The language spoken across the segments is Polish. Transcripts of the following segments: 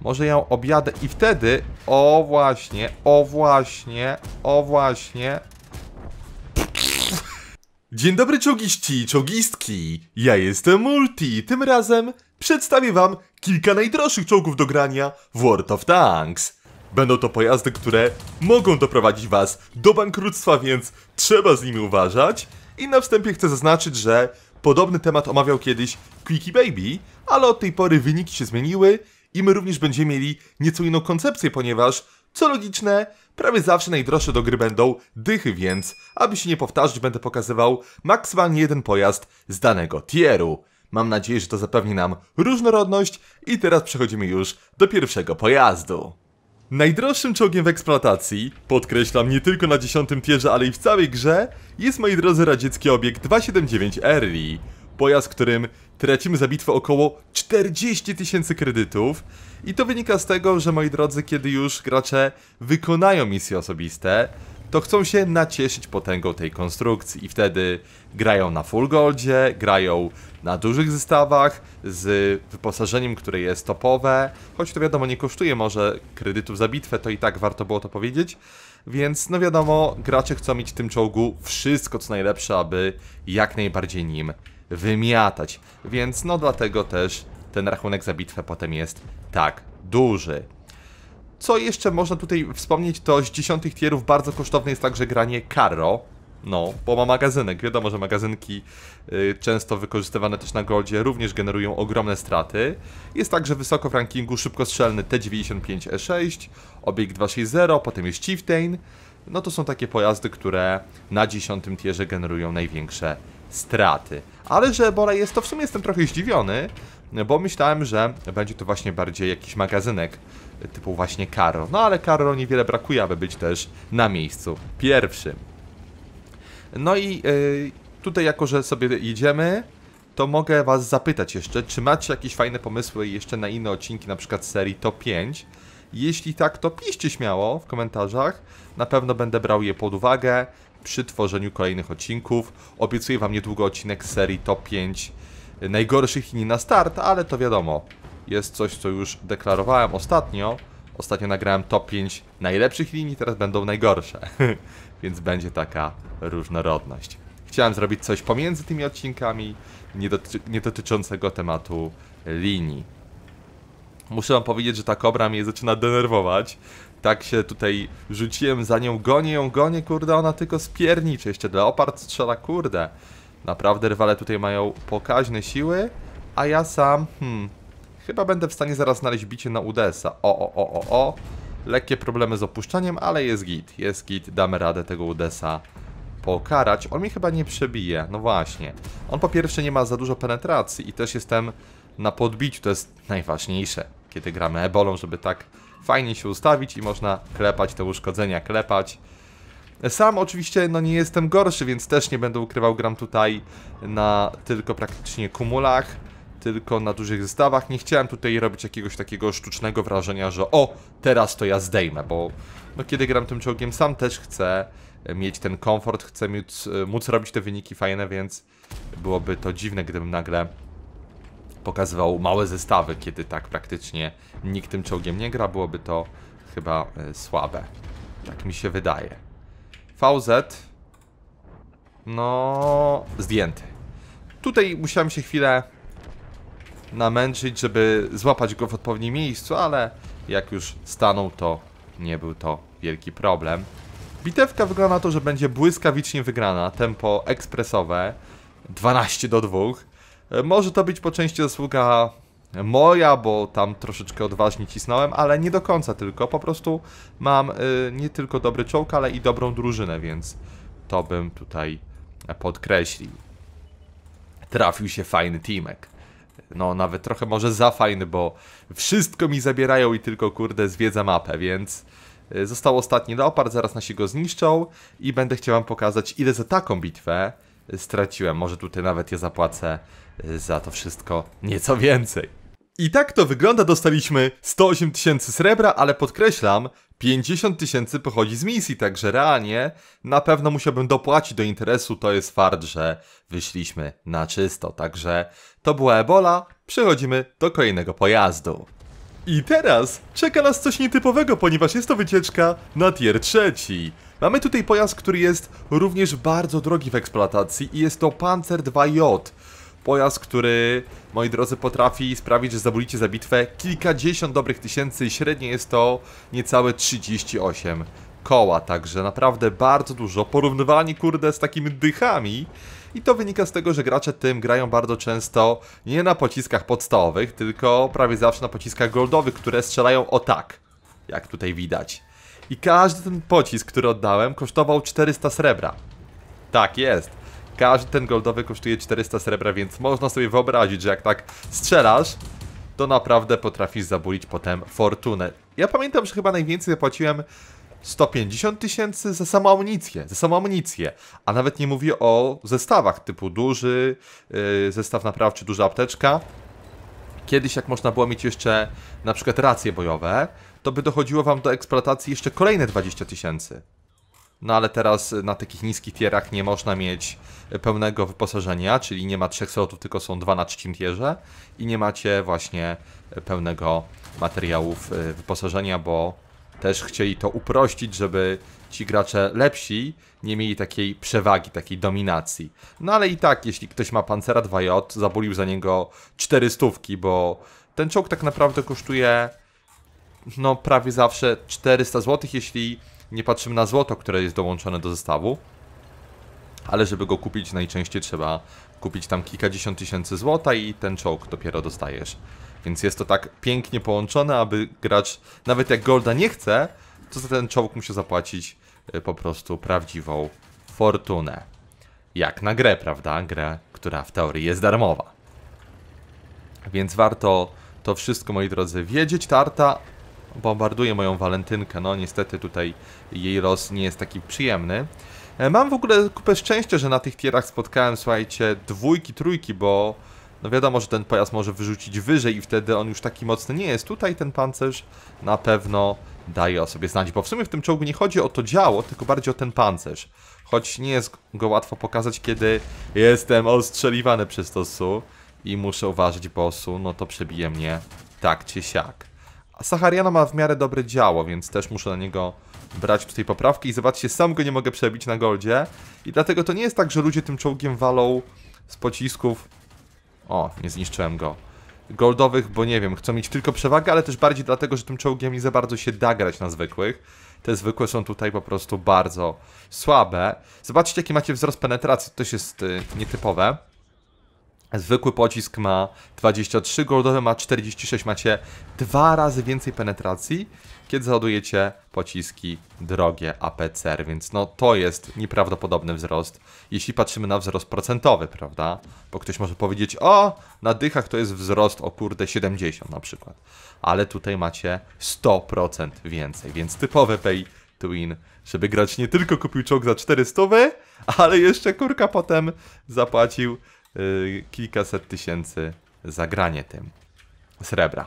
Może ją objadę i wtedy... O właśnie, o właśnie, o właśnie... Dzień dobry czołgiści, czołgistki! Ja jestem Multi, tym razem przedstawię wam kilka najdroższych czołgów do grania w World of Tanks. Będą to pojazdy, które mogą doprowadzić was do bankructwa, więc trzeba z nimi uważać. I na wstępie chcę zaznaczyć, że podobny temat omawiał kiedyś Quickie Baby, ale od tej pory wyniki się zmieniły i my również będziemy mieli nieco inną koncepcję, ponieważ, co logiczne, prawie zawsze najdroższe do gry będą dychy, więc, aby się nie powtarzać, będę pokazywał maksymalnie jeden pojazd z danego tieru. Mam nadzieję, że to zapewni nam różnorodność i teraz przechodzimy już do pierwszego pojazdu. Najdroższym czołgiem w eksploatacji, podkreślam nie tylko na dziesiątym tierze, ale i w całej grze, jest moi drodzy radziecki obiekt 279 Early. Pojazd, którym tracimy za bitwę około 40 tysięcy kredytów. I to wynika z tego, że moi drodzy, kiedy już gracze wykonają misje osobiste, to chcą się nacieszyć potęgą tej konstrukcji i wtedy grają na full goldzie, grają na dużych zestawach z wyposażeniem, które jest topowe, choć to wiadomo nie kosztuje może kredytów za bitwę, to i tak warto było to powiedzieć, więc no wiadomo, gracze chcą mieć w tym czołgu wszystko co najlepsze, aby jak najbardziej nim wymiatać. Więc no dlatego też ten rachunek za bitwę potem jest tak duży. Co jeszcze można tutaj wspomnieć, to z dziesiątych tierów bardzo kosztowne jest także granie Karo. No, bo ma magazynek. Wiadomo, że magazynki y, często wykorzystywane też na Goldzie również generują ogromne straty. Jest także wysoko w rankingu szybkostrzelny T95E6, e obieg 260, potem jest Chieftain. No to są takie pojazdy, które na dziesiątym tierze generują największe straty ale że Bora jest, to w sumie jestem trochę zdziwiony, bo myślałem, że będzie to właśnie bardziej jakiś magazynek typu właśnie Karo. No ale Karo niewiele brakuje, aby być też na miejscu pierwszym. No i yy, tutaj jako, że sobie jedziemy, to mogę was zapytać jeszcze, czy macie jakieś fajne pomysły jeszcze na inne odcinki, na przykład serii Top 5? Jeśli tak, to piszcie śmiało w komentarzach. Na pewno będę brał je pod uwagę przy tworzeniu kolejnych odcinków. Obiecuję Wam niedługo odcinek serii top 5 e, najgorszych linii na start, ale to wiadomo, jest coś, co już deklarowałem ostatnio. Ostatnio nagrałem top 5 najlepszych linii, teraz będą najgorsze, więc będzie taka różnorodność. Chciałem zrobić coś pomiędzy tymi odcinkami, nie, nie dotyczącego tematu linii. Muszę wam powiedzieć, że ta kobra mnie zaczyna denerwować tak się tutaj rzuciłem za nią, gonię ją, gonię, kurde, ona tylko spierniczy, jeszcze Leopard strzela, kurde. Naprawdę rywale tutaj mają pokaźne siły, a ja sam, hmm, chyba będę w stanie zaraz znaleźć bicie na UDS-a. O, o, o, o, o. Lekkie problemy z opuszczeniem, ale jest git, jest git, damy radę tego UDS-a pokarać. On mi chyba nie przebije, no właśnie. On po pierwsze nie ma za dużo penetracji i też jestem na podbiciu, to jest najważniejsze, kiedy gramy ebolą, żeby tak fajnie się ustawić i można klepać te uszkodzenia, klepać. Sam oczywiście no nie jestem gorszy, więc też nie będę ukrywał, gram tutaj na tylko praktycznie kumulach, tylko na dużych zestawach. Nie chciałem tutaj robić jakiegoś takiego sztucznego wrażenia, że o, teraz to ja zdejmę, bo no kiedy gram tym czołgiem sam też chcę e, mieć ten komfort, chcę móc, e, móc robić te wyniki fajne, więc byłoby to dziwne, gdybym nagle pokazywał małe zestawy, kiedy tak praktycznie nikt tym czołgiem nie gra, byłoby to chyba e, słabe. Tak mi się wydaje. VZ. No, zdjęty. Tutaj musiałem się chwilę namęczyć, żeby złapać go w odpowiednim miejscu, ale jak już stanął, to nie był to wielki problem. Bitewka wygląda na to, że będzie błyskawicznie wygrana. Tempo ekspresowe 12 do 2. E, może to być po części zasługa moja, bo tam troszeczkę odważnie cisnąłem, ale nie do końca tylko. Po prostu mam e, nie tylko dobry czołg, ale i dobrą drużynę, więc to bym tutaj podkreślił. Trafił się fajny teamek. No, nawet trochę może za fajny, bo wszystko mi zabierają i tylko kurde zwiedza mapę, więc e, został ostatni leopard, zaraz nasi go zniszczą i będę chciał wam pokazać ile za taką bitwę straciłem. Może tutaj nawet je zapłacę za to wszystko nieco więcej. I tak to wygląda, dostaliśmy 108 tysięcy srebra, ale podkreślam, 50 tysięcy pochodzi z misji, także realnie na pewno musiałbym dopłacić do interesu, to jest fart, że wyszliśmy na czysto. Także to była Ebola, przechodzimy do kolejnego pojazdu. I teraz czeka nas coś nietypowego, ponieważ jest to wycieczka na tier trzeci. Mamy tutaj pojazd, który jest również bardzo drogi w eksploatacji i jest to Panzer 2J. Pojazd, który, moi drodzy, potrafi sprawić, że zabolicie za bitwę kilkadziesiąt dobrych tysięcy i średnie jest to niecałe 38 koła, także naprawdę bardzo dużo, Porównywalni, kurde z takimi dychami i to wynika z tego, że gracze tym grają bardzo często nie na pociskach podstawowych, tylko prawie zawsze na pociskach goldowych, które strzelają o tak, jak tutaj widać. I każdy ten pocisk, który oddałem kosztował 400 srebra. Tak jest. Każdy ten goldowy kosztuje 400 srebra, więc można sobie wyobrazić, że jak tak strzelasz, to naprawdę potrafisz zabulić potem fortunę. Ja pamiętam, że chyba najwięcej zapłaciłem 150 tysięcy za samą amunicję, za samą amunicję, a nawet nie mówię o zestawach typu duży yy, zestaw naprawczy, duża apteczka. Kiedyś jak można było mieć jeszcze na przykład racje bojowe, to by dochodziło wam do eksploatacji jeszcze kolejne 20 tysięcy. No ale teraz na takich niskich tierach nie można mieć pełnego wyposażenia, czyli nie ma trzech slotów, tylko są dwa na trzecim tierze i nie macie właśnie pełnego materiałów y, wyposażenia, bo też chcieli to uprościć, żeby ci gracze lepsi nie mieli takiej przewagi, takiej dominacji. No ale i tak, jeśli ktoś ma Pancera 2J, zabolił za niego 400, bo ten czołg tak naprawdę kosztuje no prawie zawsze 400 zł, jeśli nie patrzymy na złoto, które jest dołączone do zestawu, ale żeby go kupić najczęściej trzeba kupić tam kilkadziesiąt tysięcy złota i ten czołg dopiero dostajesz. Więc jest to tak pięknie połączone, aby gracz, nawet jak Golda nie chce, to za ten czołg musi zapłacić e, po prostu prawdziwą fortunę. Jak na grę, prawda? Grę, która w teorii jest darmowa. Więc warto to wszystko, moi drodzy, wiedzieć. Tarta bombarduje moją walentynkę. No niestety tutaj jej los nie jest taki przyjemny. E, mam w ogóle kupę szczęścia, że na tych tierach spotkałem, słuchajcie, dwójki, trójki, bo no wiadomo, że ten pojazd może wyrzucić wyżej i wtedy on już taki mocny nie jest. Tutaj ten pancerz na pewno daje o sobie znać, bo w sumie w tym czołgu nie chodzi o to działo, tylko bardziej o ten pancerz. Choć nie jest go łatwo pokazać, kiedy jestem ostrzeliwany przez to SU i muszę uważać, bo SU no to przebije mnie tak czy siak. Sahariana ma w miarę dobre działo, więc też muszę na niego brać tutaj poprawki. I zobaczcie, sam go nie mogę przebić na goldzie. I dlatego to nie jest tak, że ludzie tym czołgiem walą z pocisków. O, nie zniszczyłem go. Goldowych, bo nie wiem, chcą mieć tylko przewagę, ale też bardziej dlatego, że tym czołgiem nie za bardzo się da grać na zwykłych. Te zwykłe są tutaj po prostu bardzo słabe. Zobaczcie, jaki macie wzrost penetracji, to też jest y, nietypowe. Zwykły pocisk ma 23, goldowy ma 46, macie dwa razy więcej penetracji, kiedy załadujecie pociski drogie APCR, więc no to jest nieprawdopodobny wzrost, jeśli patrzymy na wzrost procentowy, prawda? Bo ktoś może powiedzieć, o, na dychach to jest wzrost o kurde 70 na przykład, ale tutaj macie 100% więcej, więc typowe pay to win, żeby grać nie tylko kupił czołg za 400, ale jeszcze kurka potem zapłacił Y, kilkaset tysięcy za granie tym srebra.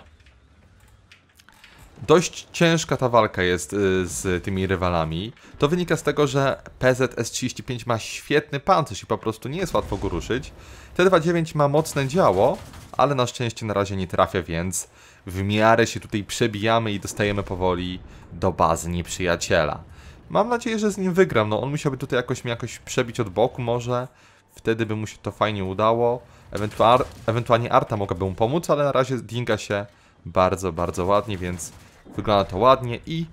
Dość ciężka ta walka jest y, z tymi rywalami. To wynika z tego, że PZS-35 ma świetny pancerz i po prostu nie jest łatwo go ruszyć. T-29 ma mocne działo, ale na szczęście na razie nie trafia, więc w miarę się tutaj przebijamy i dostajemy powoli do bazy nieprzyjaciela. Mam nadzieję, że z nim wygram. No on musiałby tutaj jakoś mnie jakoś przebić od boku może Wtedy by mu się to fajnie udało. ewentualnie Arta mogłaby mu pomóc, ale na razie dinga się bardzo, bardzo ładnie, więc wygląda to ładnie i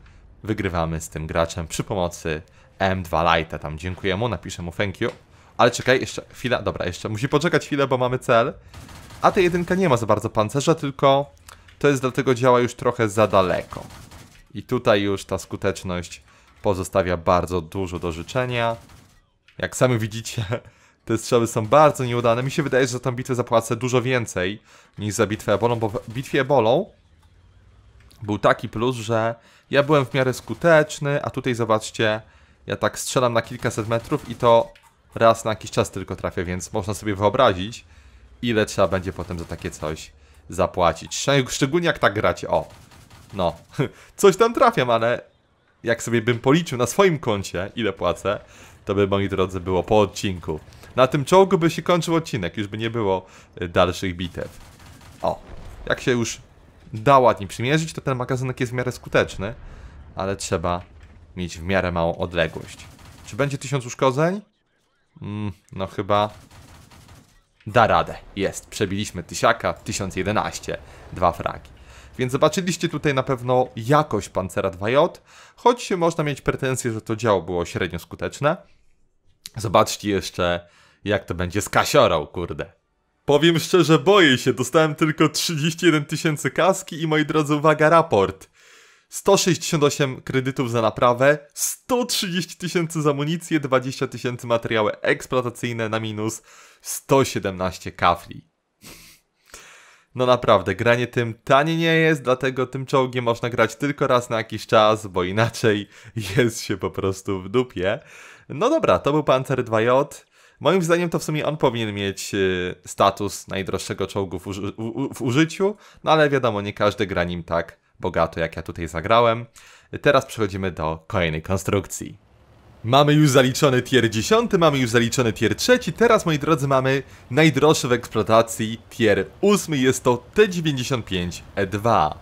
wygrywamy z tym graczem przy pomocy M2 Lighta Tam dziękuję mu, napiszę mu thank you. Ale czekaj, jeszcze chwila, dobra, jeszcze musi poczekać chwilę, bo mamy cel. A ta jedynka nie ma za bardzo pancerza, tylko to jest dlatego działa już trochę za daleko. I tutaj już ta skuteczność pozostawia bardzo dużo do życzenia. Jak sami widzicie, te strzały są bardzo nieudane. Mi się wydaje, że za tą bitwę zapłacę dużo więcej niż za bitwę Ebolą, bo w bitwie Ebolą był taki plus, że ja byłem w miarę skuteczny, a tutaj zobaczcie, ja tak strzelam na kilkaset metrów i to raz na jakiś czas tylko trafię, więc można sobie wyobrazić, ile trzeba będzie potem za takie coś zapłacić. Szczególnie jak tak gracie, o. No, coś tam trafiam, ale jak sobie bym policzył na swoim koncie, ile płacę, to by, moi drodzy, było po odcinku. Na tym czołgu by się kończył odcinek, już by nie było y, dalszych bitew. O, jak się już da ładnie przymierzyć, to ten magazynek jest w miarę skuteczny, ale trzeba mieć w miarę małą odległość. Czy będzie tysiąc uszkodzeń? Mm, no chyba da radę. Jest, przebiliśmy tysiaka, 1011, dwa fragi. Więc zobaczyliście tutaj na pewno jakość Pancera 2J, choć można mieć pretensje, że to działo było średnio skuteczne. Zobaczcie jeszcze jak to będzie z kasiorą, kurde. Powiem szczerze, boję się, dostałem tylko 31 tysięcy kaski i moi drodzy, uwaga, raport. 168 kredytów za naprawę, 130 tysięcy za amunicję, 20 tysięcy materiały eksploatacyjne na minus, 117 kafli. No naprawdę, granie tym tanie nie jest, dlatego tym czołgiem można grać tylko raz na jakiś czas, bo inaczej jest się po prostu w dupie. No dobra, to był Panzer 2J. Moim zdaniem to w sumie on powinien mieć e, status najdroższego czołgu w, uży w użyciu, no ale wiadomo, nie każdy gra nim tak bogato, jak ja tutaj zagrałem. Teraz przechodzimy do kolejnej konstrukcji. Mamy już zaliczony tier 10, mamy już zaliczony tier 3, teraz moi drodzy mamy najdroższy w eksploatacji tier 8, jest to T95E2. E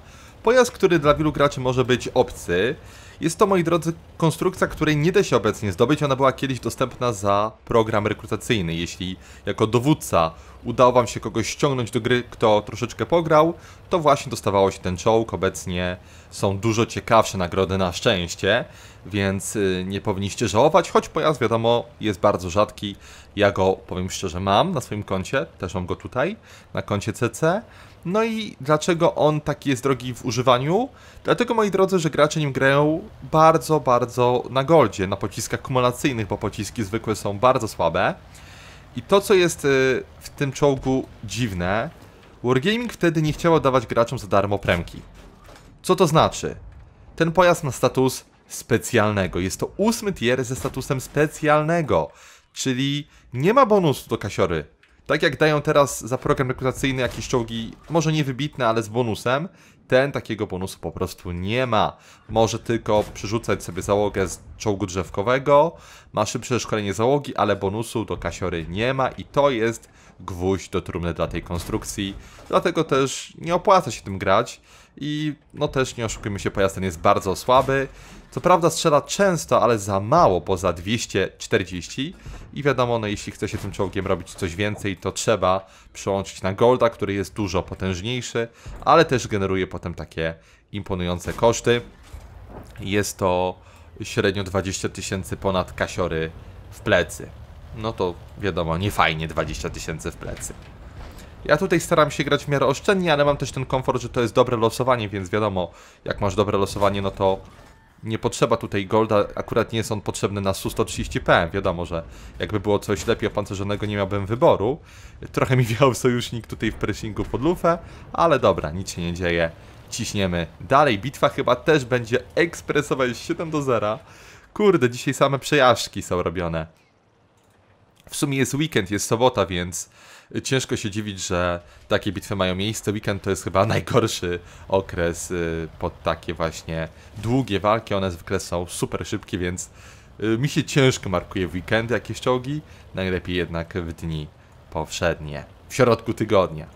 Pojazd, który dla wielu graczy może być obcy, jest to, moi drodzy, konstrukcja, której nie da się obecnie zdobyć. Ona była kiedyś dostępna za program rekrutacyjny. Jeśli jako dowódca udało wam się kogoś ściągnąć do gry, kto troszeczkę pograł, to właśnie dostawało się ten czołg. Obecnie są dużo ciekawsze nagrody na szczęście, więc y, nie powinniście żałować, choć pojazd wiadomo jest bardzo rzadki. Ja go, powiem szczerze, mam na swoim koncie, też mam go tutaj, na koncie CC. No i dlaczego on taki jest drogi w używaniu? Dlatego, moi drodzy, że gracze nim grają bardzo, bardzo na goldzie, na pociskach kumulacyjnych, bo pociski zwykłe są bardzo słabe. I to, co jest y, w tym czołgu dziwne, Wargaming wtedy nie chciało dawać graczom za darmo premki. Co to znaczy? Ten pojazd ma status specjalnego. Jest to ósmy tier ze statusem specjalnego, czyli nie ma bonusu do kasiory. Tak jak dają teraz za program rekrutacyjny jakieś czołgi, może nie wybitne, ale z bonusem, ten takiego bonusu po prostu nie ma. Może tylko przerzucać sobie załogę z czołgu drzewkowego, ma szybsze szkolenie załogi, ale bonusu do kasiory nie ma i to jest gwóźdź do trumny dla tej konstrukcji, dlatego też nie opłaca się tym grać i no też nie oszukujmy się, pojazd ten jest bardzo słaby. Co prawda strzela często, ale za mało, poza 240 i wiadomo, no jeśli chce się tym czołgiem robić coś więcej, to trzeba przełączyć na Golda, który jest dużo potężniejszy, ale też generuje potem takie imponujące koszty. Jest to średnio 20 tysięcy ponad kasiory w plecy no to wiadomo, nie fajnie 20 tysięcy w plecy. Ja tutaj staram się grać w miarę oszczędnie, ale mam też ten komfort, że to jest dobre losowanie, więc wiadomo, jak masz dobre losowanie, no to nie potrzeba tutaj golda, akurat nie jest on potrzebny na SU-130P, wiadomo, że jakby było coś lepiej opancerzonego, nie miałbym wyboru. Trochę mi wiał sojusznik tutaj w pressingu pod lufę, ale dobra, nic się nie dzieje, ciśniemy dalej. Bitwa chyba też będzie ekspresowa, jest 7 do 0. Kurde, dzisiaj same przejażdżki są robione. W sumie jest weekend, jest sobota, więc ciężko się dziwić, że takie bitwy mają miejsce. Weekend to jest chyba najgorszy okres y, pod takie właśnie długie walki. One zwykle są super szybkie, więc y, mi się ciężko markuje w weekendy jakieś czołgi. Najlepiej jednak w dni powszednie, w środku tygodnia.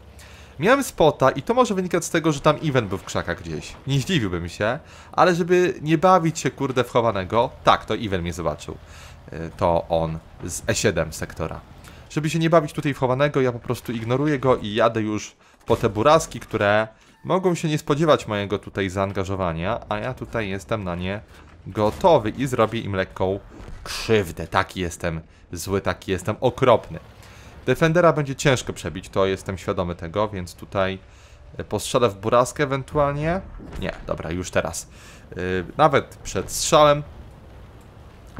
Miałem spota i to może wynikać z tego, że tam event był w krzakach gdzieś. Nie zdziwiłbym się, ale żeby nie bawić się kurde w chowanego, tak, to event mnie zobaczył to on z E7 sektora. Żeby się nie bawić tutaj w chowanego, ja po prostu ignoruję go i jadę już po te buraski, które mogą się nie spodziewać mojego tutaj zaangażowania, a ja tutaj jestem na nie gotowy i zrobię im lekką krzywdę. Taki jestem zły, taki jestem okropny. Defendera będzie ciężko przebić, to jestem świadomy tego, więc tutaj e, postrzelę w buraskę ewentualnie. Nie, dobra, już teraz. E, nawet przed strzałem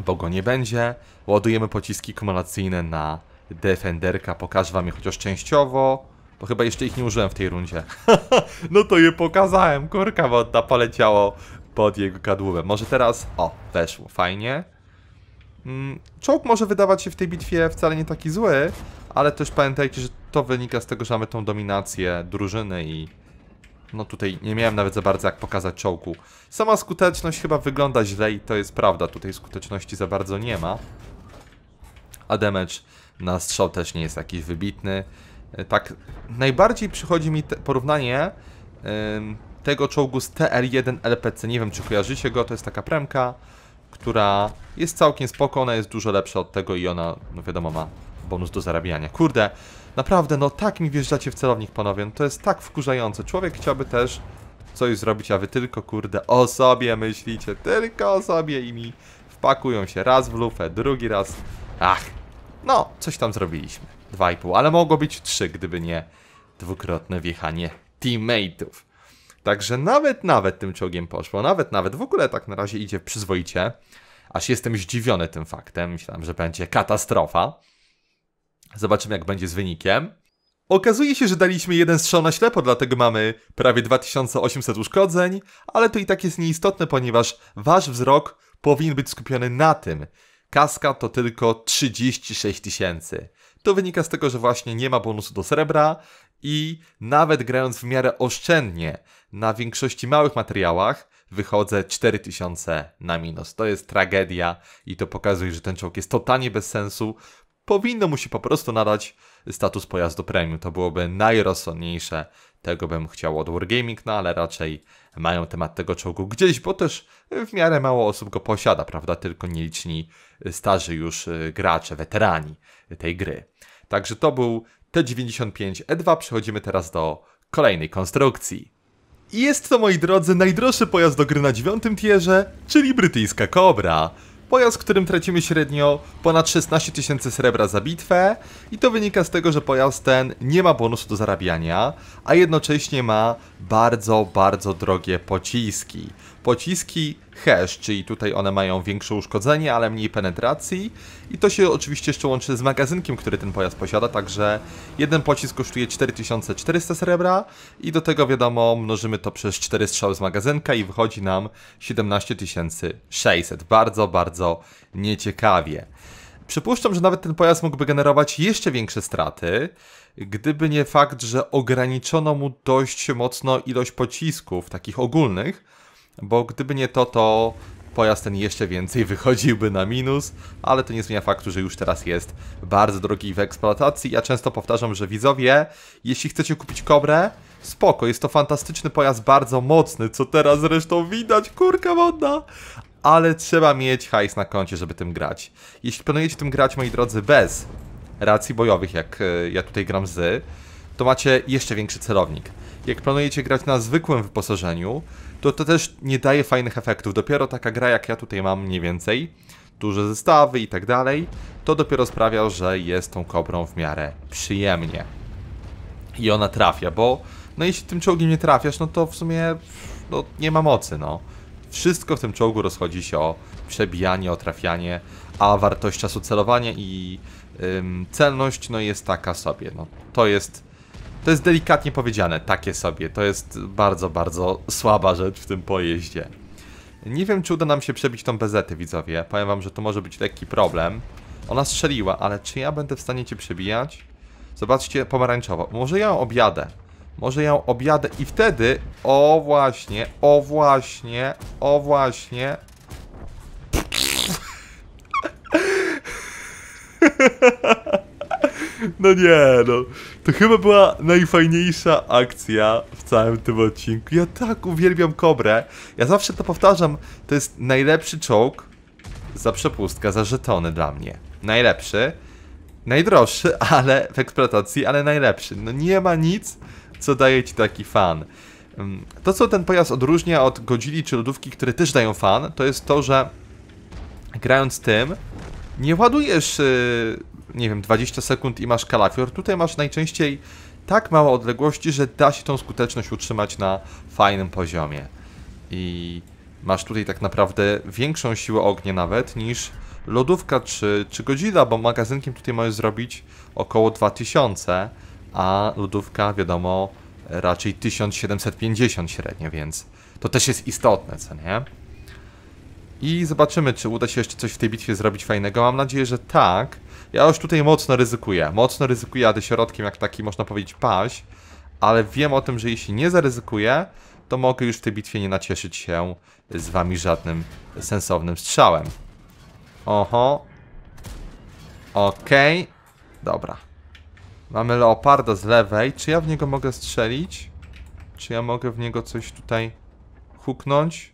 bo go nie będzie. Ładujemy pociski kumulacyjne na Defenderka, pokażę wam je chociaż częściowo, bo chyba jeszcze ich nie użyłem w tej rundzie. no to je pokazałem, kurka wodna poleciało pod jego kadłubem. Może teraz, o, weszło, fajnie. Mm, czołg może wydawać się w tej bitwie wcale nie taki zły, ale też pamiętajcie, że to wynika z tego, że mamy tą dominację drużyny i no tutaj nie miałem nawet za bardzo jak pokazać czołgu. Sama skuteczność chyba wygląda źle i to jest prawda, tutaj skuteczności za bardzo nie ma. A damage na strzał też nie jest jakiś wybitny. E, tak, najbardziej przychodzi mi porównanie yy, tego czołgu z TR-1 LPC. Nie wiem, czy kojarzycie go, to jest taka premka, która jest całkiem spokojna, jest dużo lepsza od tego i ona, no wiadomo, ma bonus do zarabiania. Kurde, Naprawdę, no tak mi wjeżdżacie w celownik, panowie. No, to jest tak wkurzające. Człowiek chciałby też coś zrobić, a wy tylko, kurde, o sobie myślicie. Tylko o sobie i mi wpakują się raz w lufę, drugi raz. Ach, no, coś tam zrobiliśmy. Dwa i pół, ale mogło być trzy, gdyby nie dwukrotne wjechanie teammateów. Także nawet, nawet tym czołgiem poszło. Nawet, nawet. W ogóle tak na razie idzie przyzwoicie. Aż jestem zdziwiony tym faktem. Myślałem, że będzie katastrofa. Zobaczymy, jak będzie z wynikiem. Okazuje się, że daliśmy jeden strzał na ślepo, dlatego mamy prawie 2800 uszkodzeń, ale to i tak jest nieistotne, ponieważ wasz wzrok powinien być skupiony na tym. Kaska to tylko 36 tysięcy. To wynika z tego, że właśnie nie ma bonusu do srebra i nawet grając w miarę oszczędnie na większości małych materiałach, wychodzę 4000 na minus. To jest tragedia i to pokazuje, że ten czołg jest totalnie bez sensu, powinno mu się po prostu nadać status pojazdu premium. To byłoby najrozsądniejsze. Tego bym chciał od Wargaming, no ale raczej mają temat tego czołgu gdzieś, bo też w miarę mało osób go posiada, prawda? Tylko nieliczni starzy już y, gracze, weterani tej gry. Także to był T95E2. E Przechodzimy teraz do kolejnej konstrukcji. I jest to, moi drodzy, najdroższy pojazd do gry na dziewiątym tierze, czyli brytyjska Kobra. Pojazd, którym tracimy średnio ponad 16 tysięcy srebra za bitwę i to wynika z tego, że pojazd ten nie ma bonusu do zarabiania, a jednocześnie ma bardzo, bardzo drogie pociski. Pociski hash, czyli tutaj one mają większe uszkodzenie, ale mniej penetracji. I to się oczywiście jeszcze łączy z magazynkiem, który ten pojazd posiada, także jeden pocisk kosztuje 4400 srebra i do tego wiadomo mnożymy to przez 4 strzały z magazynka i wychodzi nam 17600. Bardzo, bardzo nieciekawie. Przypuszczam, że nawet ten pojazd mógłby generować jeszcze większe straty, gdyby nie fakt, że ograniczono mu dość mocno ilość pocisków, takich ogólnych, bo gdyby nie to, to pojazd ten jeszcze więcej wychodziłby na minus, ale to nie zmienia faktu, że już teraz jest bardzo drogi w eksploatacji. Ja często powtarzam, że widzowie, jeśli chcecie kupić Kobrę, spoko, jest to fantastyczny pojazd, bardzo mocny, co teraz zresztą widać, kurka wodna, ale trzeba mieć hajs na koncie, żeby tym grać. Jeśli planujecie tym grać, moi drodzy, bez racji bojowych, jak e, ja tutaj gram z, to macie jeszcze większy celownik. Jak planujecie grać na zwykłym wyposażeniu, to to też nie daje fajnych efektów. Dopiero taka gra jak ja tutaj mam mniej więcej, duże zestawy i tak dalej, to dopiero sprawia, że jest tą kobrą w miarę przyjemnie. I ona trafia, bo no jeśli tym czołgiem nie trafiasz, no to w sumie no, nie ma mocy, no. Wszystko w tym czołgu rozchodzi się o przebijanie, o trafianie, a wartość czasu celowania i ym, celność no jest taka sobie, no. To jest to jest delikatnie powiedziane, takie sobie. To jest bardzo, bardzo słaba rzecz w tym pojeździe. Nie wiem, czy uda nam się przebić tą bezetę, widzowie. Powiem wam, że to może być lekki problem. Ona strzeliła, ale czy ja będę w stanie cię przebijać? Zobaczcie, pomarańczowo. Może ja ją objadę. Może ja ją objadę i wtedy... O właśnie, o właśnie, o właśnie... No nie, no. To chyba była najfajniejsza akcja w całym tym odcinku. Ja tak uwielbiam kobrę. Ja zawsze to powtarzam. To jest najlepszy czołg za przepustkę, za żetony dla mnie. Najlepszy. Najdroższy, ale w eksploatacji, ale najlepszy. No nie ma nic, co daje ci taki fan. Mm, to, co ten pojazd odróżnia od godzili czy lodówki, które też dają fan, to jest to, że grając tym, nie ładujesz y, nie wiem, 20 sekund i masz kalafior. Tutaj masz najczęściej tak mało odległości, że da się tą skuteczność utrzymać na fajnym poziomie. I masz tutaj tak naprawdę większą siłę ognia nawet niż lodówka czy, czy godzina, bo magazynkiem tutaj możesz zrobić około 2000, a lodówka wiadomo raczej 1750 średnio, więc to też jest istotne, co nie? I zobaczymy, czy uda się jeszcze coś w tej bitwie zrobić fajnego. Mam nadzieję, że tak. Ja już tutaj mocno ryzykuję. Mocno ryzykuję, aby środkiem, jak taki można powiedzieć, paź, Ale wiem o tym, że jeśli nie zaryzykuję, to mogę już w tej bitwie nie nacieszyć się z wami żadnym sensownym strzałem. Oho. Okej. Okay. Dobra. Mamy leoparda z lewej. Czy ja w niego mogę strzelić? Czy ja mogę w niego coś tutaj huknąć?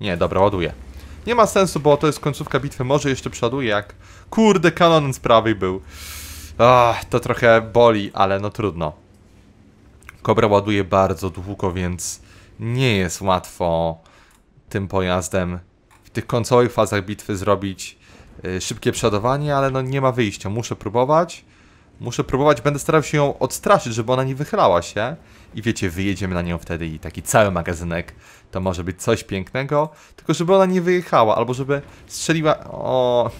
Nie, dobra, ładuję. Nie ma sensu, bo to jest końcówka bitwy. Może jeszcze przoduję, jak... Kurde, kanon z prawej był. Ach, to trochę boli, ale no trudno. Kobra ładuje bardzo długo, więc nie jest łatwo tym pojazdem w tych końcowych fazach bitwy zrobić y, szybkie przodowanie, ale no nie ma wyjścia. Muszę próbować. Muszę próbować, będę starał się ją odstraszyć, żeby ona nie wychylała się i wiecie, wyjedziemy na nią wtedy i taki cały magazynek to może być coś pięknego, tylko żeby ona nie wyjechała, albo żeby strzeliła... O,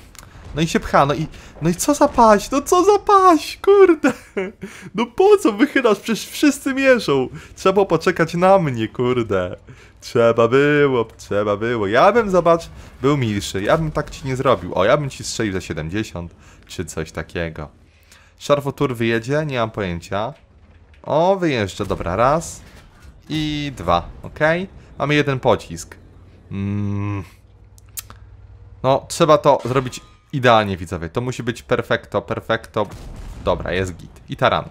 no i się pcha, no i, no i co za paść, no co za paść, kurde. No po co wychylasz, przecież wszyscy mierzą. Trzeba poczekać na mnie, kurde. Trzeba było, trzeba było. Ja bym, zobacz, był milszy, ja bym tak ci nie zrobił. O, ja bym ci strzelił za 70, czy coś takiego. Szarfotur wyjedzie? Nie mam pojęcia. O, wyjeżdża, dobra, raz i dwa, ok? Mamy jeden pocisk. Mm. No, trzeba to zrobić idealnie, widzowie. To musi być perfekto, perfekto. Dobra, jest git. I taran.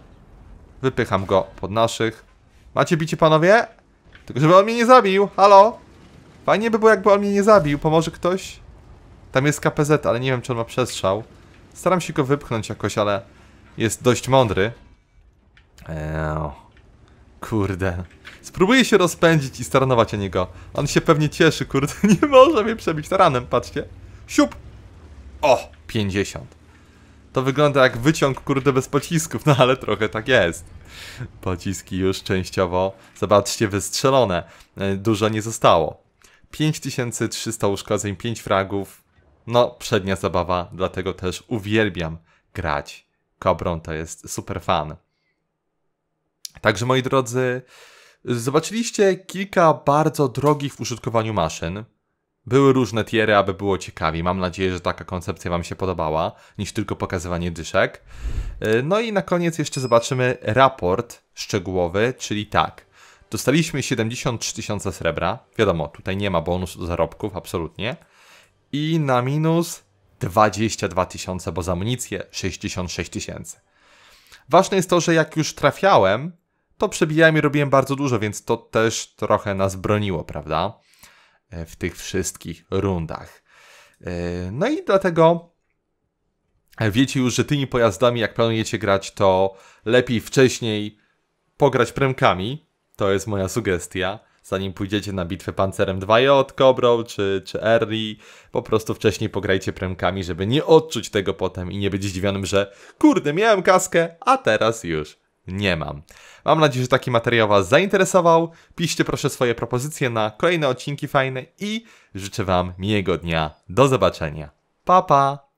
Wypycham go pod naszych. Macie bici, panowie? Tylko żeby on mnie nie zabił, halo? Fajnie by było, jakby on mnie nie zabił. Pomoże ktoś? Tam jest KPZ, ale nie wiem, czy on ma przestrzał. Staram się go wypchnąć jakoś, ale jest dość mądry. Eee, kurde. Spróbuję się rozpędzić i staranować o niego. On się pewnie cieszy, kurde. Nie może mnie przebić taranem, patrzcie. Siup! O! 50. To wygląda jak wyciąg, kurde, bez pocisków, no ale trochę tak jest. Pociski już częściowo, zobaczcie, wystrzelone. Eee, dużo nie zostało. 5300 uszkodzeń, 5 fragów. No, przednia zabawa, dlatego też uwielbiam grać. Kobrą to jest super fan. Także moi drodzy, zobaczyliście kilka bardzo drogich w użytkowaniu maszyn. Były różne tiery, aby było ciekawie. Mam nadzieję, że taka koncepcja Wam się podobała, niż tylko pokazywanie dyszek. E, no i na koniec jeszcze zobaczymy raport szczegółowy, czyli tak. Dostaliśmy 73 tysiące srebra. Wiadomo, tutaj nie ma bonusu do zarobków, absolutnie. I na minus 22 tysiące, bo za amunicję 66 tysięcy. Ważne jest to, że jak już trafiałem, to przebijałem i robiłem bardzo dużo, więc to też trochę nas broniło, prawda? E, w tych wszystkich rundach. E, no i dlatego e, wiecie już, że tymi pojazdami, jak planujecie grać, to lepiej wcześniej pograć premkami. To jest moja sugestia. Zanim pójdziecie na bitwę pancerem 2J, Cobra, czy, czy Erli, po prostu wcześniej pograjcie premkami, żeby nie odczuć tego potem i nie być zdziwionym, że kurde, miałem kaskę, a teraz już nie mam. Mam nadzieję, że taki materiał Was zainteresował. Piszcie proszę swoje propozycje na kolejne odcinki fajne i życzę Wam miłego dnia. Do zobaczenia. Pa pa!